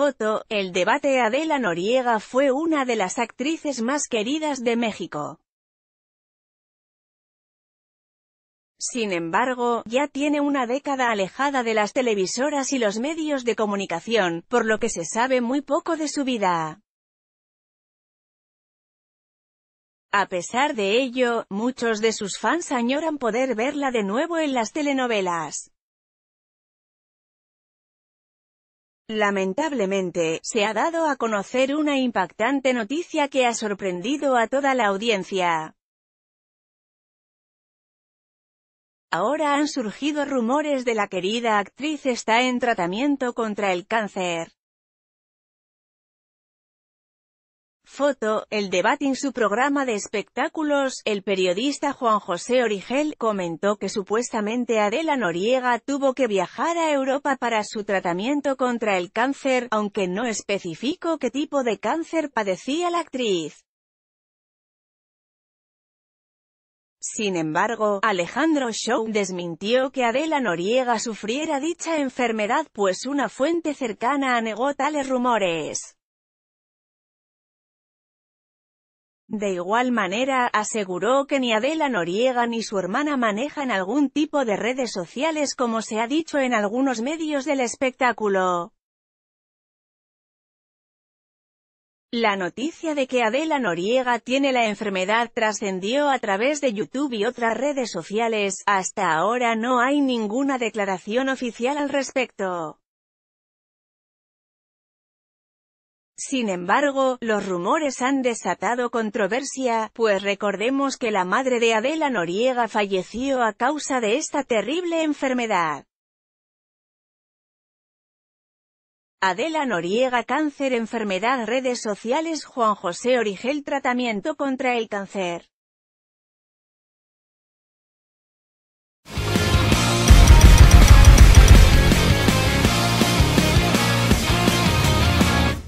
Foto, el debate Adela Noriega fue una de las actrices más queridas de México. Sin embargo, ya tiene una década alejada de las televisoras y los medios de comunicación, por lo que se sabe muy poco de su vida. A pesar de ello, muchos de sus fans añoran poder verla de nuevo en las telenovelas. Lamentablemente, se ha dado a conocer una impactante noticia que ha sorprendido a toda la audiencia. Ahora han surgido rumores de la querida actriz está en tratamiento contra el cáncer. Foto, el debate en su programa de espectáculos, el periodista Juan José Origel, comentó que supuestamente Adela Noriega tuvo que viajar a Europa para su tratamiento contra el cáncer, aunque no especificó qué tipo de cáncer padecía la actriz. Sin embargo, Alejandro Show desmintió que Adela Noriega sufriera dicha enfermedad pues una fuente cercana anegó tales rumores. De igual manera, aseguró que ni Adela Noriega ni su hermana manejan algún tipo de redes sociales como se ha dicho en algunos medios del espectáculo. La noticia de que Adela Noriega tiene la enfermedad trascendió a través de YouTube y otras redes sociales, hasta ahora no hay ninguna declaración oficial al respecto. Sin embargo, los rumores han desatado controversia, pues recordemos que la madre de Adela Noriega falleció a causa de esta terrible enfermedad. Adela Noriega Cáncer Enfermedad Redes sociales Juan José Origel Tratamiento contra el cáncer